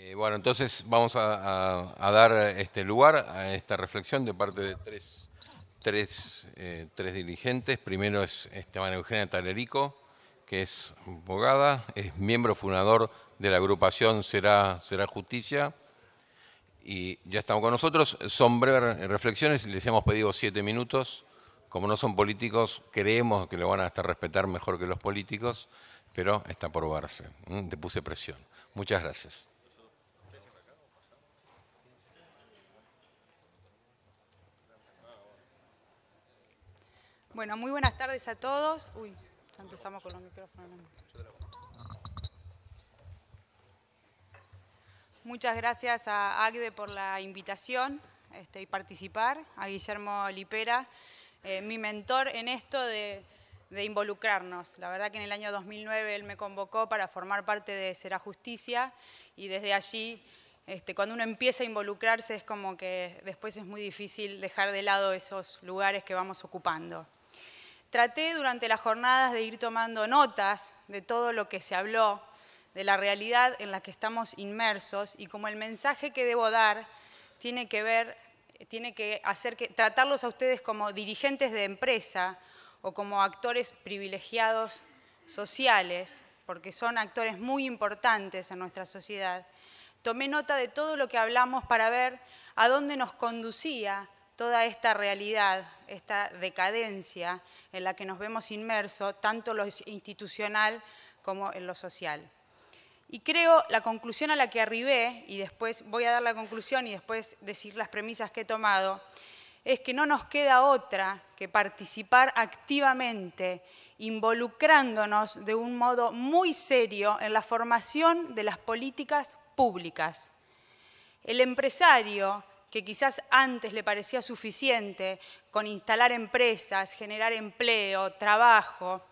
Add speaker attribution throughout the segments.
Speaker 1: Eh, bueno, entonces vamos a, dar este lugar a esta reflexión de parte de eh, tres, dirigentes. Primero es Esteban Eugenia Talerico, que es abogada, es miembro fundador de la agrupación Será, Justicia. Y ya estamos con nosotros. Son breves reflexiones, les hemos pedido siete minutos. Como no son políticos, creemos que lo van a respetar mejor que los políticos, pero está por verse. Te puse presión. Muchas gracias.
Speaker 2: Bueno, muy buenas tardes a todos. Uy, empezamos con los micrófonos. Muchas gracias a AGDE por la invitación este, y participar, a Guillermo Lipera, eh, mi mentor en esto de, involucrarnos. La verdad que en el año 2009 él me convocó para formar parte de Será Justicia y desde allí, este, cuando uno empieza a involucrarse es como que después es muy difícil dejar de lado esos lugares que vamos ocupando. Traté durante las jornadas de ir tomando notas de todo lo que se habló, de la realidad en la que estamos inmersos y como el mensaje que debo dar tiene que ver, tiene que hacer que tratarlos a ustedes como dirigentes de empresa o como actores privilegiados sociales, porque son actores muy importantes en nuestra sociedad. Tomé nota de todo lo que hablamos para ver a dónde nos conducía toda esta realidad, esta decadencia en la que nos vemos inmersos, tanto lo institucional como en lo social. Y creo la conclusión a la que arribé, y después voy a dar la conclusión y después decir las premisas que he tomado, es que no nos queda otra que participar activamente, involucrándonos de un modo muy serio en la formación de las políticas públicas. El empresario que quizás antes le parecía suficiente con instalar empresas, generar empleo, trabajo,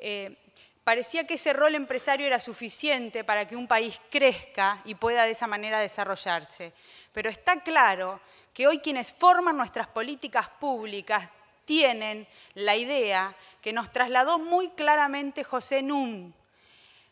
Speaker 2: eh, parecía que ese rol empresario era suficiente para que un país crezca y pueda de esa manera desarrollarse. Pero está claro que hoy quienes forman nuestras políticas públicas tienen la idea que nos trasladó muy claramente José Núñez.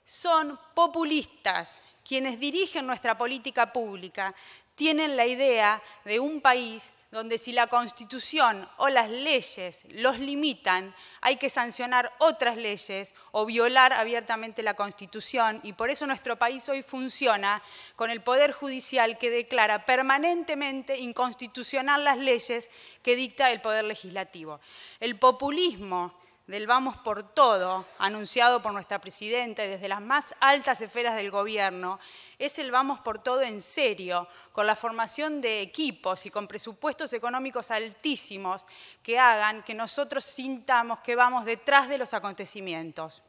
Speaker 2: Son populistas quienes dirigen nuestra política pública, tienen la idea de un país donde si la constitución o las leyes los limitan, hay que sancionar otras leyes o violar abiertamente la constitución. Y por eso nuestro país hoy funciona con el Poder Judicial que declara permanentemente inconstitucional las leyes que dicta el Poder Legislativo. El populismo del vamos por todo, anunciado por nuestra presidenta desde las más altas esferas del gobierno, es el vamos por todo en serio, con la formación de equipos y con presupuestos económicos altísimos que hagan que nosotros sintamos que vamos detrás de los acontecimientos.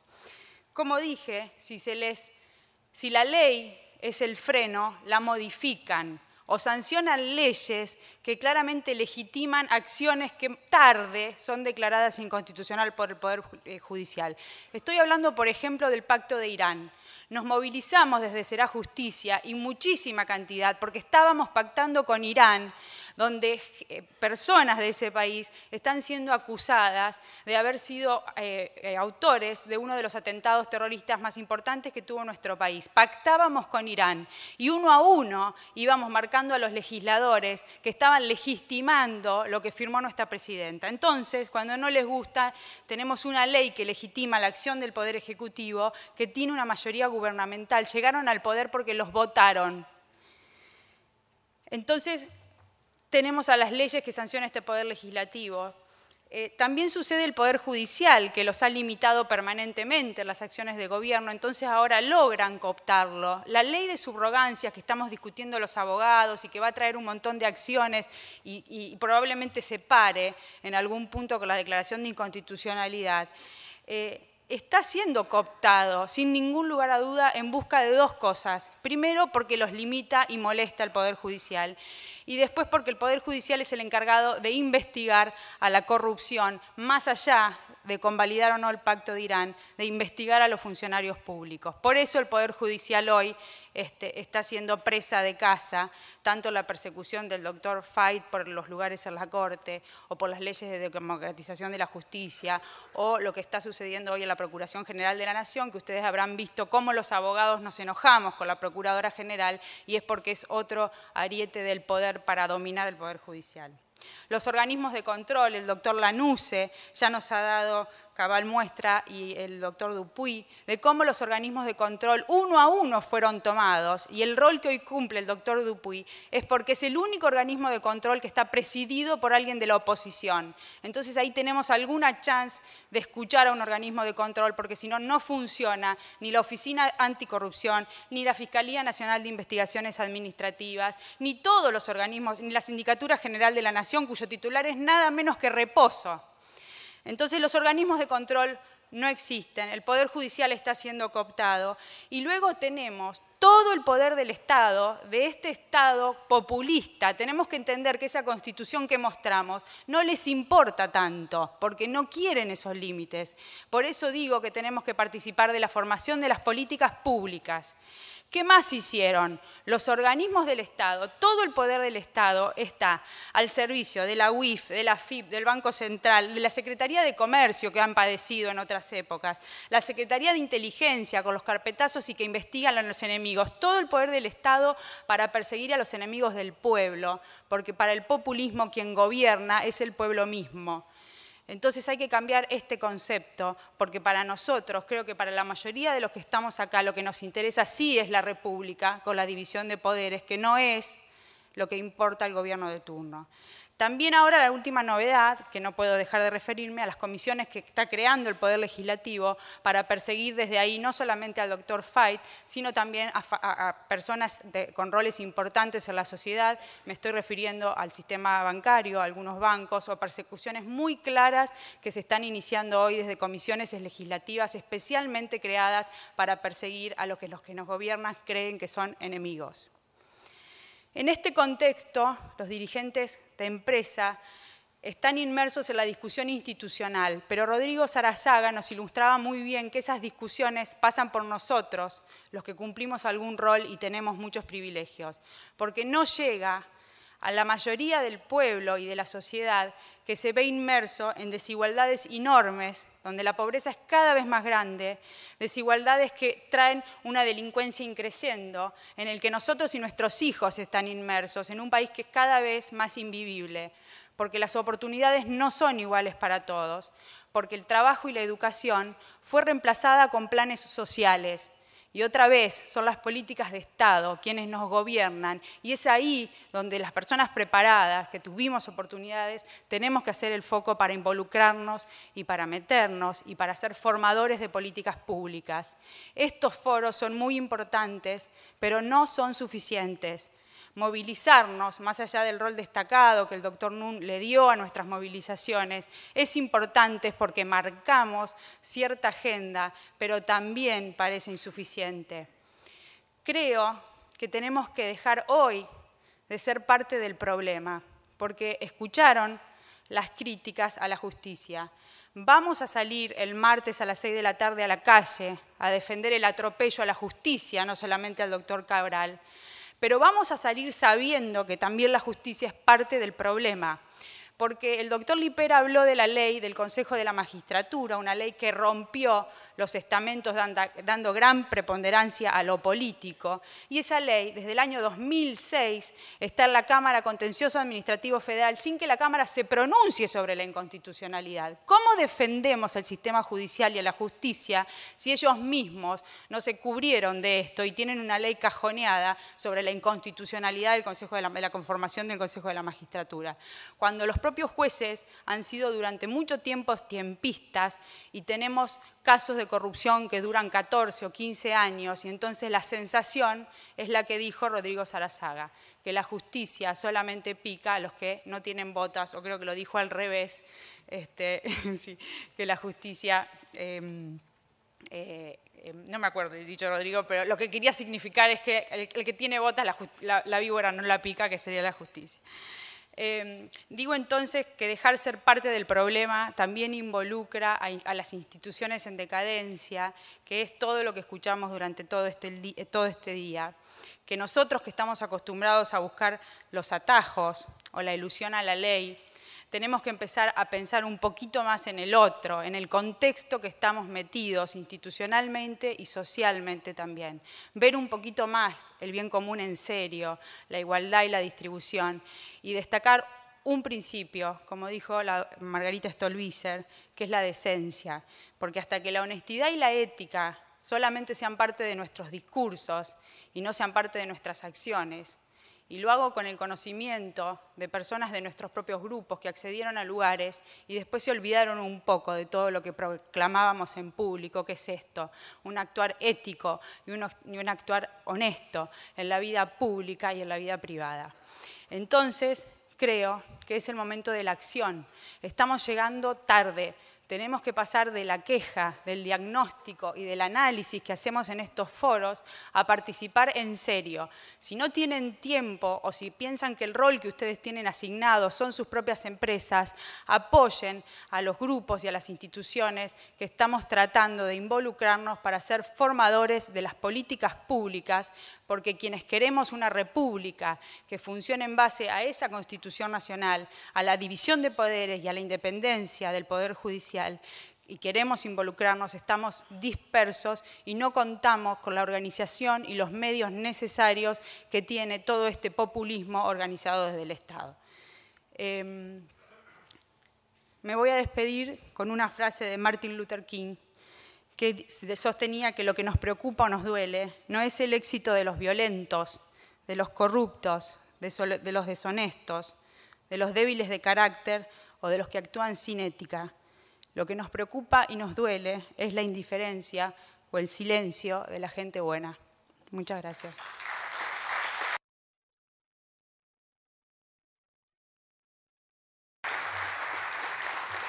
Speaker 2: Como dije, si, si la ley es el freno, la modifican o sancionan leyes que claramente legitiman acciones que tarde son declaradas inconstitucional por el Poder eh, Judicial. Estoy hablando, por ejemplo, del Pacto de Irán. Nos movilizamos desde Será Justicia y muchísima cantidad, porque estábamos pactando con Irán donde eh, personas de ese país están siendo acusadas de haber sido eh, eh, autores de uno de los atentados terroristas más importantes que tuvo nuestro país. Pactábamos con Irán y uno a uno íbamos marcando a los legisladores que estaban legitimando lo que firmó nuestra presidenta. Entonces, cuando no les gusta, tenemos una ley que legitima la acción del Poder Ejecutivo, que tiene una mayoría gubernamental. Llegaron al poder porque los votaron. Entonces, tenemos a las leyes que sancionan este poder legislativo. Eh, también sucede el Poder Judicial, que los ha limitado permanentemente las acciones de gobierno, entonces ahora logran cooptarlo. La ley de subrogancia que estamos discutiendo los abogados y que va a traer un montón de acciones y, probablemente se pare en algún punto con la declaración de inconstitucionalidad. Eh, está siendo cooptado, sin ningún lugar a duda, en busca de dos cosas. Primero, porque los limita y molesta al Poder Judicial. Y después, porque el Poder Judicial es el encargado de investigar a la corrupción, más allá de convalidar o no el pacto de Irán, de investigar a los funcionarios públicos. Por eso el Poder Judicial hoy este, está siendo presa de casa, tanto la persecución del doctor Fight por los lugares en la Corte o por las leyes de democratización de la justicia o lo que está sucediendo hoy en la Procuración General de la Nación, que ustedes habrán visto cómo los abogados nos enojamos con la Procuradora General y es porque es otro ariete del poder para dominar el Poder Judicial. Los organismos de control, el doctor Lanuse ya nos ha dado Cabal muestra y el doctor Dupuy, de cómo los organismos de control uno a uno fueron tomados y el rol que hoy cumple el doctor Dupuy es porque es el único organismo de control que está presidido por alguien de la oposición. Entonces ahí tenemos alguna chance de escuchar a un organismo de control porque si no, no funciona ni la Oficina Anticorrupción, ni la Fiscalía Nacional de Investigaciones Administrativas, ni todos los organismos, ni la Sindicatura General de la Nación, cuyo titular es nada menos que reposo. Entonces los organismos de control no existen, el Poder Judicial está siendo cooptado. Y luego tenemos todo el poder del Estado, de este Estado populista. Tenemos que entender que esa constitución que mostramos no les importa tanto, porque no quieren esos límites. Por eso digo que tenemos que participar de la formación de las políticas públicas. ¿Qué más hicieron? Los organismos del Estado, todo el poder del Estado está al servicio de la UIF, de la FIP, del Banco Central, de la Secretaría de Comercio que han padecido en otras épocas, la Secretaría de Inteligencia con los carpetazos y que investigan a los enemigos, todo el poder del Estado para perseguir a los enemigos del pueblo, porque para el populismo quien gobierna es el pueblo mismo. Entonces hay que cambiar este concepto, porque para nosotros, creo que para la mayoría de los que estamos acá, lo que nos interesa sí es la República, con la división de poderes, que no es lo que importa el gobierno de turno también ahora la última novedad, que no puedo dejar de referirme, a las comisiones que está creando el Poder Legislativo para perseguir desde ahí no solamente al doctor Fight, sino también a, personas con roles importantes en la sociedad. Me estoy refiriendo al sistema bancario, a algunos bancos o persecuciones muy claras que se están iniciando hoy desde comisiones legislativas especialmente creadas para perseguir a los que los que nos gobiernan creen que son enemigos. En este contexto, los dirigentes de empresa están inmersos en la discusión institucional, pero Rodrigo Sarazaga nos ilustraba muy bien que esas discusiones pasan por nosotros, los que cumplimos algún rol y tenemos muchos privilegios, porque no llega a la mayoría del pueblo y de la sociedad que se ve inmerso en desigualdades enormes, donde la pobreza es cada vez más grande, desigualdades que traen una delincuencia increciendo, en el que nosotros y nuestros hijos están inmersos, en un país que es cada vez más invivible, porque las oportunidades no son iguales para todos, porque el trabajo y la educación fue reemplazada con planes sociales, y otra vez son las políticas de Estado quienes nos gobiernan. Y es ahí donde las personas preparadas, que tuvimos oportunidades, tenemos que hacer el foco para involucrarnos y para meternos y para ser formadores de políticas públicas. Estos foros son muy importantes, pero no son suficientes movilizarnos, más allá del rol destacado que el doctor Nun le dio a nuestras movilizaciones, es importante porque marcamos cierta agenda, pero también parece insuficiente. Creo que tenemos que dejar hoy de ser parte del problema, porque escucharon las críticas a la justicia. Vamos a salir el martes a las 6 de la tarde a la calle a defender el atropello a la justicia, no solamente al doctor Cabral pero vamos a salir sabiendo que también la justicia es parte del problema. Porque el doctor Lipera habló de la ley del Consejo de la Magistratura, una ley que rompió los estamentos dando gran preponderancia a lo político. Y esa ley, desde el año 2006, está en la Cámara Contencioso Administrativo Federal sin que la Cámara se pronuncie sobre la inconstitucionalidad. ¿Cómo defendemos el sistema judicial y a la justicia si ellos mismos no se cubrieron de esto y tienen una ley cajoneada sobre la inconstitucionalidad del Consejo de la, de la conformación del Consejo de la Magistratura? Cuando los propios jueces han sido durante mucho tiempo tiempistas y tenemos casos de corrupción que duran 14 o 15 años y entonces la sensación es la que dijo Rodrigo Sarazaga, que la justicia solamente pica a los que no tienen botas, o creo que lo dijo al revés, este, que la justicia... Em, eh, em, no me acuerdo el dicho Rodrigo, pero lo que quería significar es que el, que tiene botas, la víbora no la pica, que sería la justicia. Em, digo entonces que dejar ser parte del problema también involucra a, las instituciones en decadencia, que es todo lo que escuchamos durante este eh, todo este día. Que nosotros que estamos acostumbrados a buscar los atajos o la ilusión a la ley, tenemos que empezar a pensar un poquito más en el otro, en el contexto que estamos metidos institucionalmente y socialmente también. Ver un poquito más el bien común en serio, la igualdad y la distribución, y destacar un principio, como dijo la Margarita Stolbizer, que es la decencia, porque hasta que la honestidad y la ética solamente sean parte de nuestros discursos y no sean parte de nuestras acciones, y lo hago con el conocimiento de personas de nuestros propios grupos que accedieron a lugares y después se olvidaron un poco de todo lo que proclamábamos en público, que es esto, un actuar ético y un, y un actuar honesto en la vida pública y en la vida privada. Entonces, creo que es el momento de la acción. Estamos llegando tarde tenemos que pasar de la queja, del diagnóstico y del análisis que hacemos en estos foros a participar en serio. Si no tienen tiempo o si piensan que el rol que ustedes tienen asignado son sus propias empresas, apoyen a los grupos y a las instituciones que estamos tratando de involucrarnos para ser formadores de las políticas públicas porque quienes queremos una república que funcione en base a esa Constitución Nacional, a la división de poderes y a la independencia del Poder Judicial, y queremos involucrarnos, estamos dispersos y no contamos con la organización y los medios necesarios que tiene todo este populismo organizado desde el Estado. Em, me voy a despedir con una frase de Martin Luther King, que sostenía que lo que nos preocupa o nos duele no es el éxito de los violentos, de los corruptos, de los deshonestos, de los débiles de carácter o de los que actúan sin ética. Lo que nos preocupa y nos duele es la indiferencia o el silencio de la gente buena. Muchas gracias.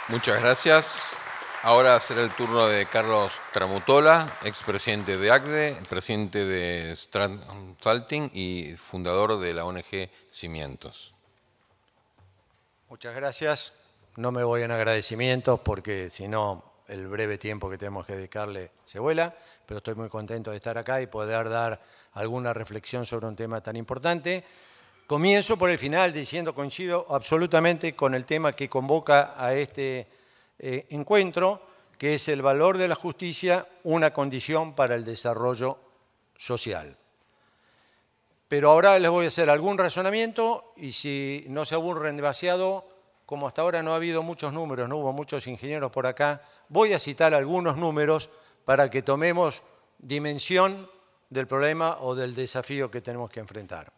Speaker 1: Muchas gracias. Ahora será el turno de Carlos Tramutola, expresidente de ACDE, presidente de Salting y fundador de la ONG Cimientos.
Speaker 3: Muchas gracias. No me voy en agradecimientos porque si no el breve tiempo que tenemos que dedicarle se vuela, pero estoy muy contento de estar acá y poder dar alguna reflexión sobre un tema tan importante. Comienzo por el final diciendo coincido absolutamente con el tema que convoca a este eh, encuentro, que es el valor de la justicia una condición para el desarrollo social. Pero ahora les voy a hacer algún razonamiento y si no se aburren demasiado, como hasta ahora no ha habido muchos números, no hubo muchos ingenieros por acá, voy a citar algunos números para que tomemos dimensión del problema o del desafío que tenemos que enfrentar.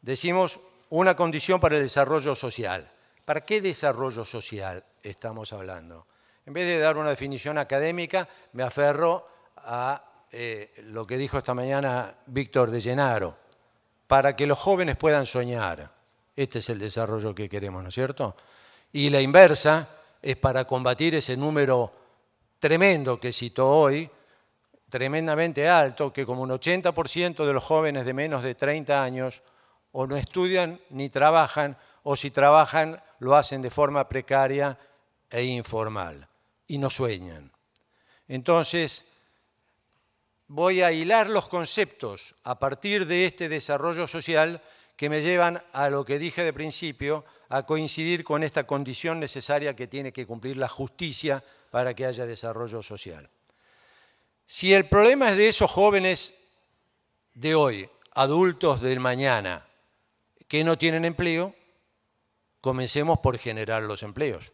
Speaker 3: Decimos una condición para el desarrollo social. ¿Para qué desarrollo social estamos hablando? En vez de dar una definición académica, me aferro a eh, lo que dijo esta mañana Víctor de Llenaro, para que los jóvenes puedan soñar. Este es el desarrollo que queremos, ¿no es cierto? Y la inversa es para combatir ese número tremendo que citó hoy, tremendamente alto, que como un 80% de los jóvenes de menos de 30 años o no estudian ni trabajan, o si trabajan lo hacen de forma precaria e informal, y no sueñan. Entonces, voy a hilar los conceptos a partir de este desarrollo social que me llevan a lo que dije de principio, a coincidir con esta condición necesaria que tiene que cumplir la justicia para que haya desarrollo social. Si el problema es de esos jóvenes de hoy, adultos del mañana, que no tienen empleo, comencemos por generar los empleos.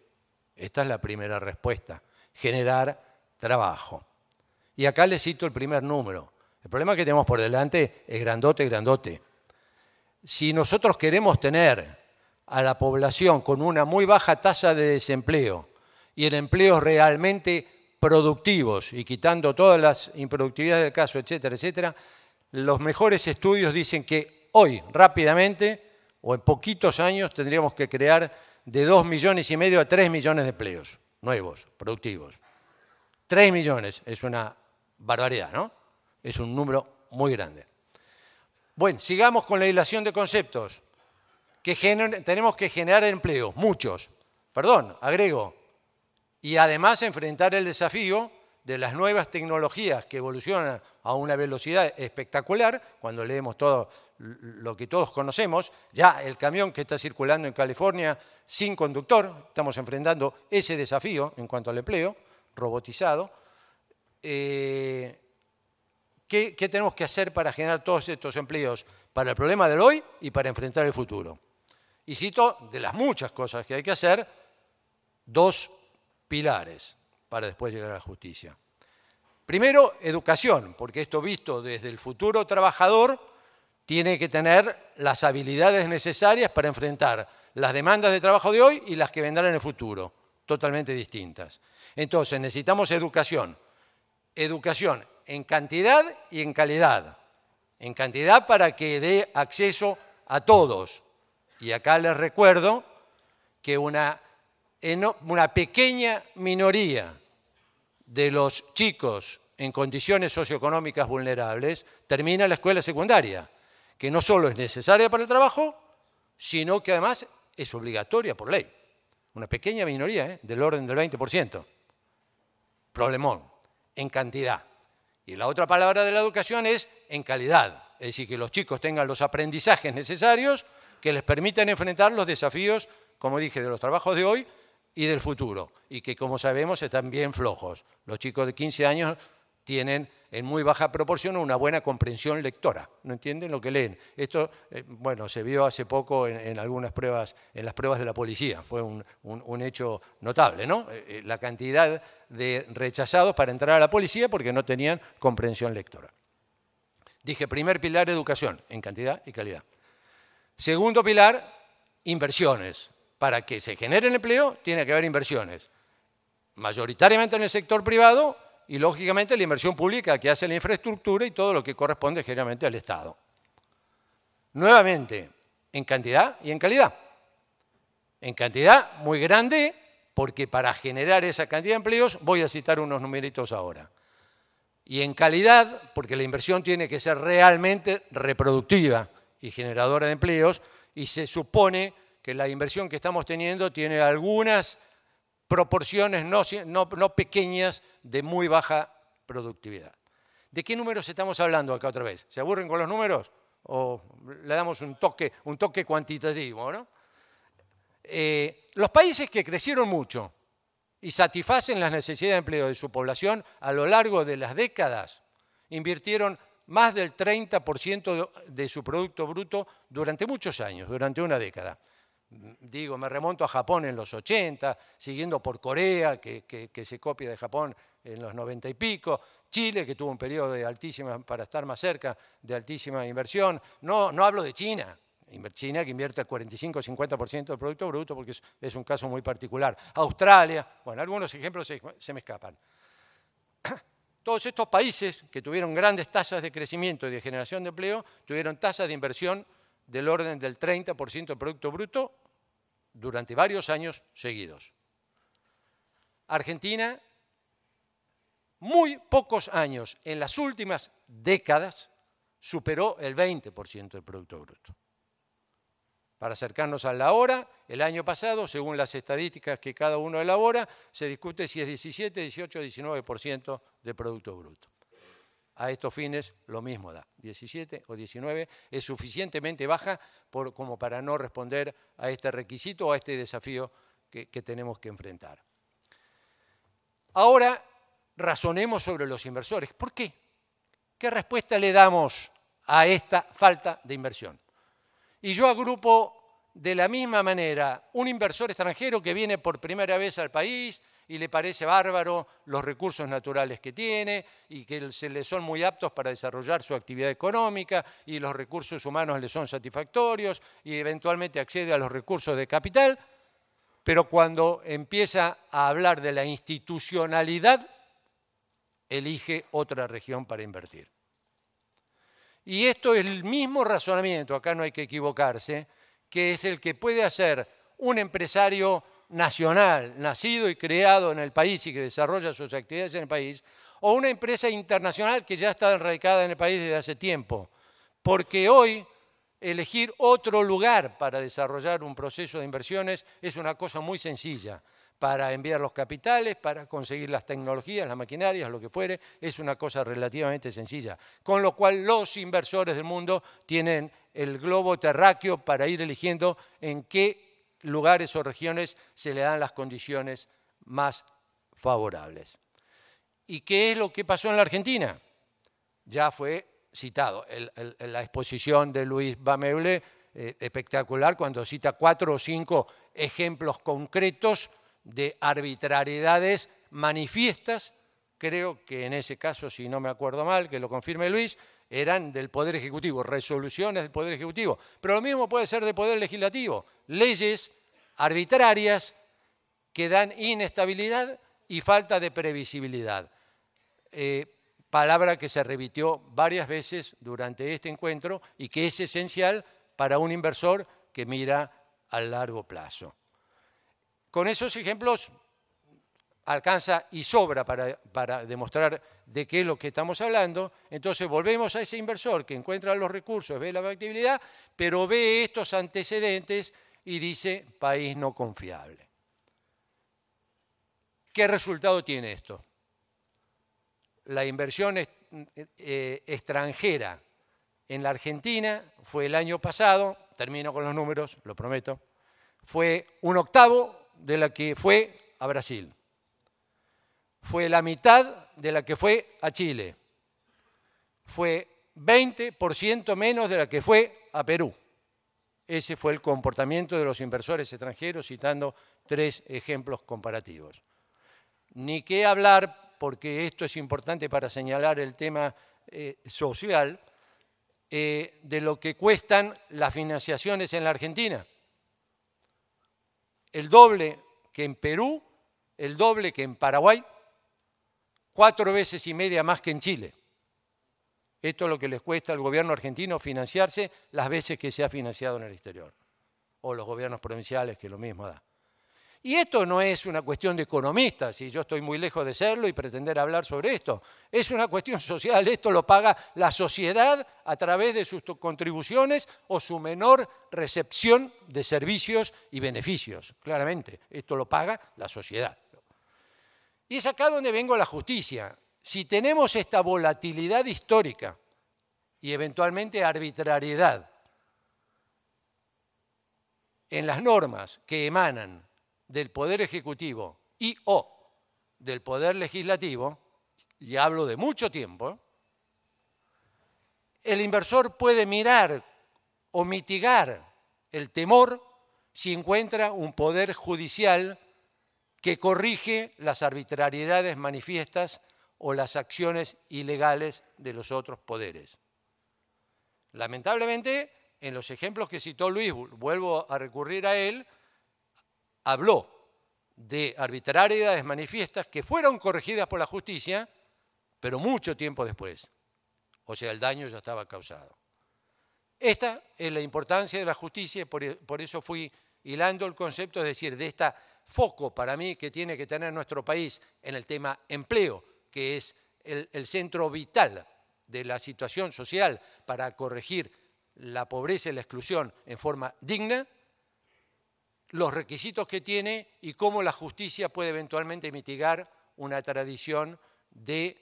Speaker 3: Esta es la primera respuesta, generar trabajo. Y acá les cito el primer número. El problema que tenemos por delante es grandote, grandote. Si nosotros queremos tener a la población con una muy baja tasa de desempleo y en empleos realmente productivos y quitando todas las improductividades del caso, etcétera, etcétera, los mejores estudios dicen que hoy rápidamente o en poquitos años tendríamos que crear de 2 millones y medio a 3 millones de empleos nuevos, productivos. 3 millones es una barbaridad, ¿no? Es un número muy grande. Bueno, sigamos con la dilación de conceptos. Que tenemos que generar empleos, muchos, perdón, agrego, y además enfrentar el desafío de las nuevas tecnologías que evolucionan a una velocidad espectacular, cuando leemos todo lo que todos conocemos, ya el camión que está circulando en California sin conductor, estamos enfrentando ese desafío en cuanto al empleo, robotizado. Eh, ¿Qué tenemos que hacer para generar todos estos empleos para el problema del hoy y para enfrentar el futuro? Y cito de las muchas cosas que hay que hacer, dos pilares para después llegar a la justicia. Primero, educación, porque esto visto desde el futuro trabajador, tiene que tener las habilidades necesarias para enfrentar las demandas de trabajo de hoy y las que vendrán en el futuro, totalmente distintas. Entonces, necesitamos educación. Educación en cantidad y en calidad. En cantidad para que dé acceso a todos. Y acá les recuerdo que una una pequeña minoría de los chicos en condiciones socioeconómicas vulnerables termina la escuela secundaria, que no solo es necesaria para el trabajo, sino que además es obligatoria por ley. Una pequeña minoría, ¿eh? del orden del 20%. Problemón, en cantidad. Y la otra palabra de la educación es en calidad, es decir, que los chicos tengan los aprendizajes necesarios que les permitan enfrentar los desafíos, como dije, de los trabajos de hoy y del futuro, y que como sabemos están bien flojos. Los chicos de 15 años tienen en muy baja proporción una buena comprensión lectora, no entienden lo que leen. Esto, eh, bueno, se vio hace poco en, algunas pruebas, en las pruebas de la policía, fue un, hecho notable, ¿no? Eh, eh, la cantidad de rechazados para entrar a la policía porque no tenían comprensión lectora. Dije, primer pilar, educación, en cantidad y calidad. Segundo pilar, inversiones para que se genere el empleo, tiene que haber inversiones, mayoritariamente en el sector privado y, lógicamente, la inversión pública que hace la infraestructura y todo lo que corresponde generalmente al Estado. Nuevamente, en cantidad y en calidad. En cantidad muy grande, porque para generar esa cantidad de empleos voy a citar unos numeritos ahora. Y en calidad, porque la inversión tiene que ser realmente reproductiva y generadora de empleos, y se supone que la inversión que estamos teniendo tiene algunas proporciones no, pequeñas de muy baja productividad. ¿De qué números estamos hablando acá otra vez? ¿Se aburren con los números? ¿O le damos un toque, un cuantitativo? ¿no? Eh, los países que crecieron mucho y satisfacen las necesidades de empleo de su población a lo largo de las décadas invirtieron más del 30% de su Producto Bruto durante muchos años, durante una década digo, me remonto a Japón en los 80, siguiendo por Corea, que, se copia de Japón en los 90 y pico, Chile, que tuvo un periodo de altísima, para estar más cerca, de altísima inversión. No, no hablo de China, China que invierte el 45-50% del Producto Bruto, porque es, un caso muy particular. Australia, bueno, algunos ejemplos se, se me escapan. Todos estos países que tuvieron grandes tasas de crecimiento y de generación de empleo, tuvieron tasas de inversión del orden del 30% del Producto Bruto durante varios años seguidos. Argentina, muy pocos años, en las últimas décadas, superó el 20% del Producto Bruto. Para acercarnos a la hora, el año pasado, según las estadísticas que cada uno elabora, se discute si es 17, 18 o 19% de Producto Bruto a estos fines lo mismo da. 17 o 19 es suficientemente baja como para no responder a este requisito o a este desafío que tenemos que enfrentar. Ahora razonemos sobre los inversores. ¿Por qué? ¿Qué respuesta le damos a esta falta de inversión? Y yo agrupo de la misma manera un inversor extranjero que viene por primera vez al país, y le parece bárbaro los recursos naturales que tiene y que se le son muy aptos para desarrollar su actividad económica y los recursos humanos le son satisfactorios y eventualmente accede a los recursos de capital, pero cuando empieza a hablar de la institucionalidad, elige otra región para invertir. Y esto es el mismo razonamiento, acá no hay que equivocarse, que es el que puede hacer un empresario nacional, nacido y creado en el país y que desarrolla sus actividades en el país, o una empresa internacional que ya está radicada en el país desde hace tiempo. Porque hoy elegir otro lugar para desarrollar un proceso de inversiones es una cosa muy sencilla. Para enviar los capitales, para conseguir las tecnologías, las maquinarias, lo que fuere, es una cosa relativamente sencilla. Con lo cual los inversores del mundo tienen el globo terráqueo para ir eligiendo en qué lugares o regiones se le dan las condiciones más favorables. ¿Y qué es lo que pasó en la Argentina? Ya fue citado la exposición de Luis Bameble, eh, espectacular, cuando cita cuatro o cinco ejemplos concretos de arbitrariedades manifiestas. Creo que en ese caso, si no me acuerdo mal, que lo confirme Luis, eran del Poder Ejecutivo, resoluciones del Poder Ejecutivo. Pero lo mismo puede ser del Poder Legislativo, leyes arbitrarias que dan inestabilidad y falta de previsibilidad. Eh, palabra que se repitió varias veces durante este encuentro y que es esencial para un inversor que mira a largo plazo. Con esos ejemplos alcanza y sobra para, demostrar de qué es lo que estamos hablando. Entonces volvemos a ese inversor que encuentra los recursos, ve la factibilidad, pero ve estos antecedentes y dice país no confiable. ¿Qué resultado tiene esto? La inversión eh, extranjera en la Argentina fue el año pasado, termino con los números, lo prometo, fue un octavo de la que fue a Brasil fue la mitad de la que fue a Chile. Fue 20% menos de la que fue a Perú. Ese fue el comportamiento de los inversores extranjeros, citando tres ejemplos comparativos. Ni qué hablar, porque esto es importante para señalar el tema eh, social, eh, de lo que cuestan las financiaciones en la Argentina. El doble que en Perú, el doble que en Paraguay, cuatro veces y media más que en Chile. Esto es lo que les cuesta al gobierno argentino financiarse las veces que se ha financiado en el exterior, o los gobiernos provinciales, que lo mismo da. Y esto no es una cuestión de economistas, y yo estoy muy lejos de serlo y pretender hablar sobre esto. Es una cuestión social, esto lo paga la sociedad a través de sus contribuciones o su menor recepción de servicios y beneficios. Claramente, esto lo paga la sociedad. Y es acá donde vengo la justicia. Si tenemos esta volatilidad histórica y eventualmente arbitrariedad en las normas que emanan del Poder Ejecutivo y o del Poder Legislativo, y hablo de mucho tiempo, el inversor puede mirar o mitigar el temor si encuentra un poder judicial que corrige las arbitrariedades manifiestas o las acciones ilegales de los otros poderes. Lamentablemente, en los ejemplos que citó Luis, vuelvo a recurrir a él, habló de arbitrariedades manifiestas que fueron corregidas por la justicia, pero mucho tiempo después. O sea, el daño ya estaba causado. Esta es la importancia de la justicia y por, e, por eso fui hilando el concepto, es decir, de este foco para mí que tiene que tener nuestro país en el tema empleo, que es el, el centro vital de la situación social para corregir la pobreza y la exclusión en forma digna, los requisitos que tiene y cómo la justicia puede eventualmente mitigar una tradición de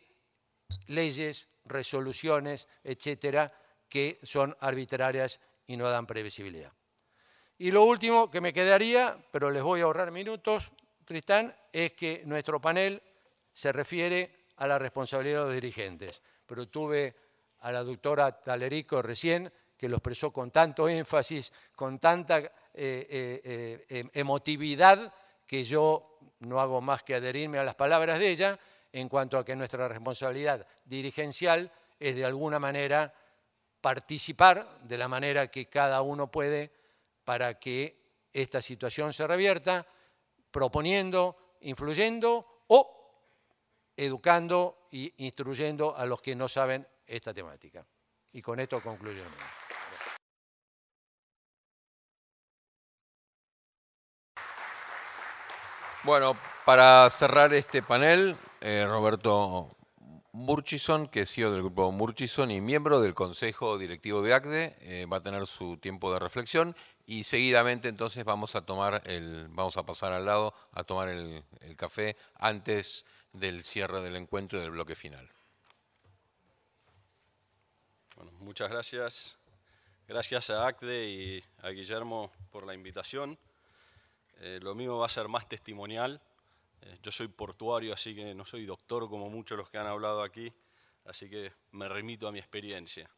Speaker 3: leyes, resoluciones, etcétera, que son arbitrarias y no dan previsibilidad. Y lo último que me quedaría, pero les voy a ahorrar minutos, Tristán, es que nuestro panel se refiere a la responsabilidad de los dirigentes. Pero tuve a la doctora Talerico recién, que lo expresó con tanto énfasis, con tanta eh, eh, eh, em, emotividad, que yo no hago más que adherirme a las palabras de ella en cuanto a que nuestra responsabilidad dirigencial es de alguna manera participar de la manera que cada uno puede para que esta situación se revierta, proponiendo, influyendo o educando e instruyendo a los que no saben esta temática. Y con esto concluyo.
Speaker 1: Bueno, para cerrar este panel, eh, Roberto Murchison, que es CEO del grupo Murchison y miembro del Consejo Directivo de ACDE, eh, va a tener su tiempo de reflexión y seguidamente entonces vamos a tomar el, vamos a pasar al lado a tomar el, café antes del cierre del encuentro y del bloque final.
Speaker 4: muchas gracias. Gracias a ACDE y a Guillermo por la invitación. Eh, lo mío va a ser más testimonial eh, yo soy portuario, así que no soy doctor como muchos los que han hablado aquí, así que me remito a mi experiencia.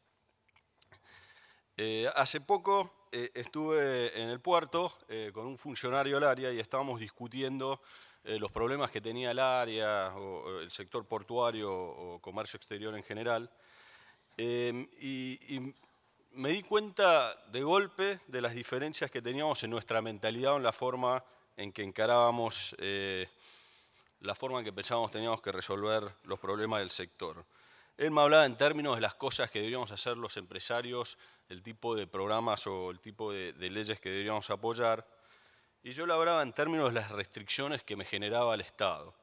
Speaker 4: Eh, hace poco eh, estuve en el puerto con un funcionario del área y estábamos discutiendo los problemas que tenía el área, o, el sector portuario o comercio exterior en general. Em, y, me di cuenta de golpe de las diferencias que teníamos en nuestra mentalidad o en la forma en que encarábamos la forma en que pensábamos teníamos que resolver los problemas del sector. Él me hablaba en términos de las cosas que deberíamos hacer los empresarios, el tipo de programas o el tipo de, leyes que deberíamos apoyar. Y yo le hablaba en términos de las restricciones que me generaba el Estado.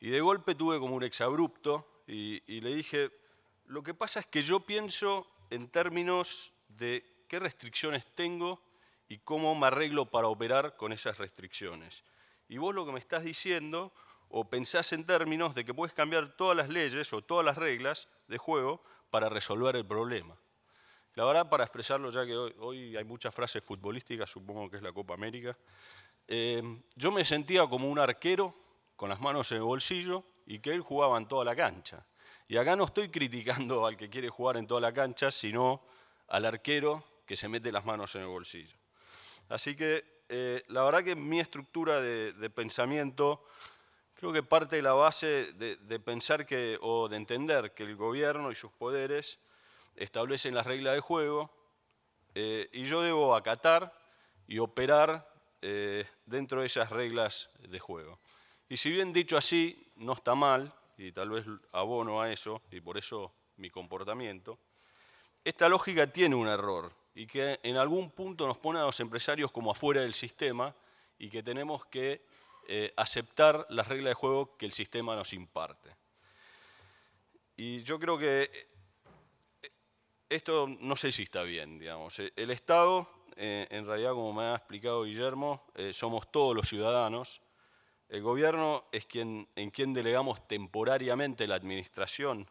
Speaker 4: Y de golpe tuve como un exabrupto y, y le dije, lo que pasa es que yo pienso en términos de qué restricciones tengo y cómo me arreglo para operar con esas restricciones. Y vos lo que me estás diciendo o pensás en términos de que puedes cambiar todas las leyes o todas las reglas de juego para resolver el problema. La verdad, para expresarlo, ya que hoy, hay muchas frases futbolísticas, supongo que es la Copa América, eh, yo me sentía como un arquero con las manos en el bolsillo y que él jugaba en toda la cancha. Y acá no estoy criticando al que quiere jugar en toda la cancha, sino al arquero que se mete las manos en el bolsillo. Así que eh, la verdad que mi estructura de pensamiento Creo que parte de la base de, pensar que, o de entender que el gobierno y sus poderes establecen las reglas de juego eh, y yo debo acatar y operar eh, dentro de esas reglas de juego. Y si bien dicho así, no está mal, y tal vez abono a eso, y por eso mi comportamiento, esta lógica tiene un error y que en algún punto nos pone a los empresarios como afuera del sistema y que tenemos que eh, aceptar las reglas de juego que el sistema nos imparte. Y yo creo que eh, esto no sé si está bien, digamos. Eh, el Estado, en realidad, como me ha explicado Guillermo, somos todos los ciudadanos. El gobierno es quien, en quien delegamos temporariamente la administración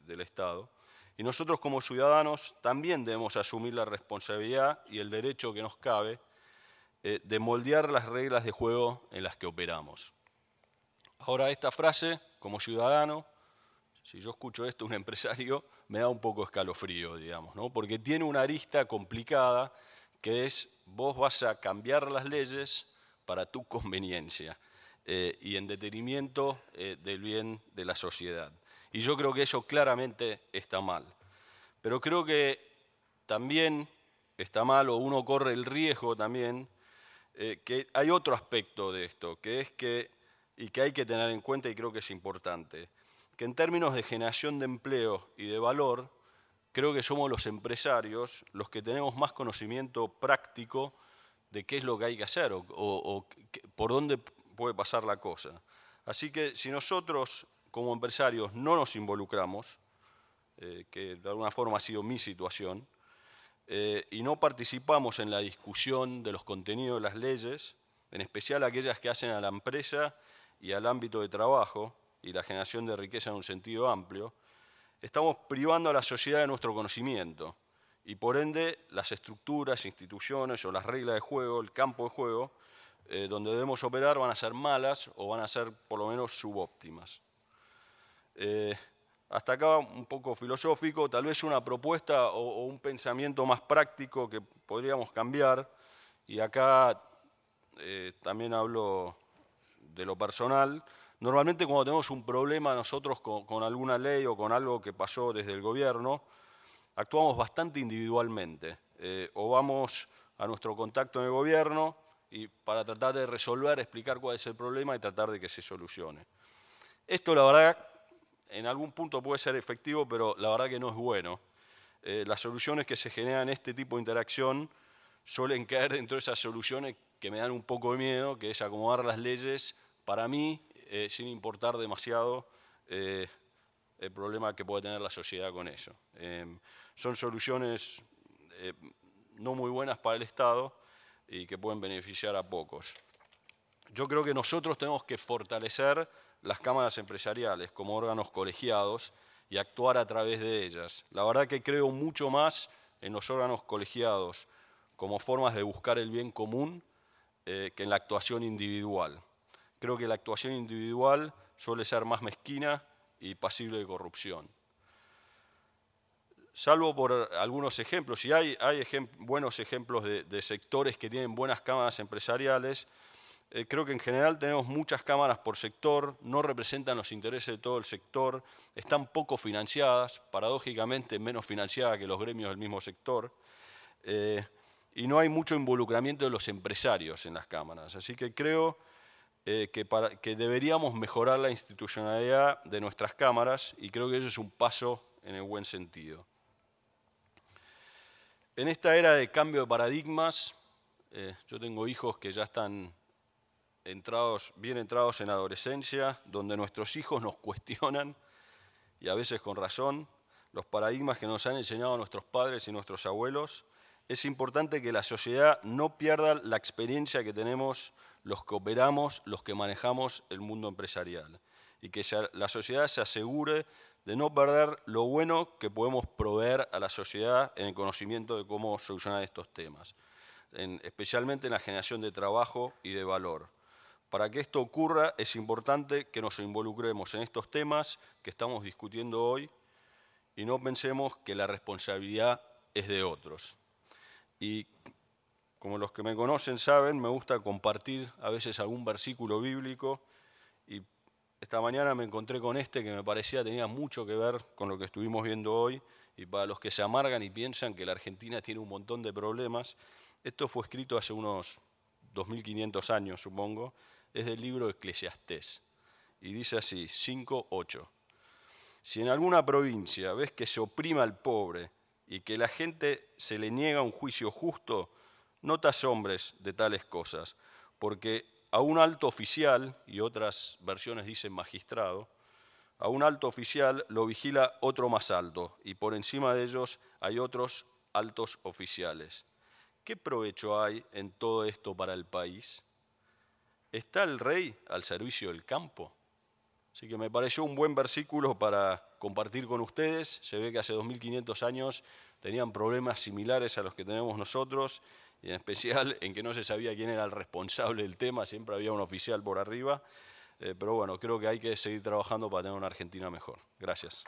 Speaker 4: del Estado. Y nosotros como ciudadanos también debemos asumir la responsabilidad y el derecho que nos cabe eh, de moldear las reglas de juego en las que operamos. Ahora esta frase, como ciudadano, si yo escucho esto un empresario, me da un poco escalofrío, digamos, ¿no? porque tiene una arista complicada que es vos vas a cambiar las leyes para tu conveniencia eh, y en detenimiento eh, del bien de la sociedad. Y yo creo que eso claramente está mal. Pero creo que también está mal o uno corre el riesgo también eh, que hay otro aspecto de esto, que es que, y que hay que tener en cuenta y creo que es importante, que en términos de generación de empleo y de valor, creo que somos los empresarios los que tenemos más conocimiento práctico de qué es lo que hay que hacer o, por dónde puede pasar la cosa. Así que si nosotros como empresarios no nos involucramos, eh, que de alguna forma ha sido mi situación, eh, y no participamos en la discusión de los contenidos de las leyes, en especial aquellas que hacen a la empresa y al ámbito de trabajo y la generación de riqueza en un sentido amplio, estamos privando a la sociedad de nuestro conocimiento y por ende las estructuras, instituciones o las reglas de juego, el campo de juego, eh, donde debemos operar van a ser malas o van a ser por lo menos subóptimas. Eh, hasta acá un poco filosófico, tal vez una propuesta o, un pensamiento más práctico que podríamos cambiar. Y acá eh, también hablo de lo personal. Normalmente cuando tenemos un problema nosotros con, alguna ley o con algo que pasó desde el gobierno, actuamos bastante individualmente. Eh, o vamos a nuestro contacto en el gobierno y para tratar de resolver, explicar cuál es el problema y tratar de que se solucione. Esto la verdad en algún punto puede ser efectivo, pero la verdad que no es bueno. Eh, las soluciones que se generan en este tipo de interacción suelen caer dentro de esas soluciones que me dan un poco de miedo, que es acomodar las leyes para mí, eh, sin importar demasiado eh, el problema que puede tener la sociedad con eso. Em, son soluciones no muy buenas para el Estado y que pueden beneficiar a pocos. Yo creo que nosotros tenemos que fortalecer las cámaras empresariales como órganos colegiados y actuar a través de ellas. La verdad que creo mucho más en los órganos colegiados como formas de buscar el bien común eh, que en la actuación individual. Creo que la actuación individual suele ser más mezquina y pasible de corrupción. Salvo por algunos ejemplos, y hay, buenos ejemplos de sectores que tienen buenas cámaras empresariales, eh, creo que en general tenemos muchas cámaras por sector, no representan los intereses de todo el sector, están poco financiadas, paradójicamente menos financiadas que los gremios del mismo sector, eh, y no hay mucho involucramiento de los empresarios en las cámaras. Así que creo eh, que, que deberíamos mejorar la institucionalidad de nuestras cámaras y creo que eso es un paso en el buen sentido. En esta era de cambio de paradigmas, yo tengo hijos que ya están entrados, bien entrados en adolescencia, donde nuestros hijos nos cuestionan, y a veces con razón, los paradigmas que nos han enseñado nuestros padres y nuestros abuelos, es importante que la sociedad no pierda la experiencia que tenemos los que operamos, los que manejamos el mundo empresarial, y que la sociedad se asegure de no perder lo bueno que podemos proveer a la sociedad en el conocimiento de cómo solucionar estos temas, especialmente en la generación de trabajo y de valor. Para que esto ocurra es importante que nos involucremos en estos temas que estamos discutiendo hoy y no pensemos que la responsabilidad es de otros. Y como los que me conocen saben, me gusta compartir a veces algún versículo bíblico y esta mañana me encontré con este que me parecía tenía mucho que ver con lo que estuvimos viendo hoy y para los que se amargan y piensan que la Argentina tiene un montón de problemas, esto fue escrito hace unos 2.500 años, supongo, es del libro Eclesiastés. Y dice así, 5.8. Si en alguna provincia ves que se oprima al pobre y que la gente se le niega un juicio justo, no te asombres de tales cosas, porque a un alto oficial, y otras versiones dicen magistrado, a un alto oficial lo vigila otro más alto, y por encima de ellos hay otros altos oficiales. ¿Qué provecho hay en todo esto para el país? ¿Está el rey al servicio del campo? Así que me pareció un buen versículo para compartir con ustedes. Se ve que hace 2500 años tenían problemas similares a los que tenemos nosotros, y en especial en que no se sabía quién era el responsable del tema, siempre había un oficial por arriba. Eh, pero bueno, creo que hay que seguir trabajando para tener una Argentina mejor. Gracias.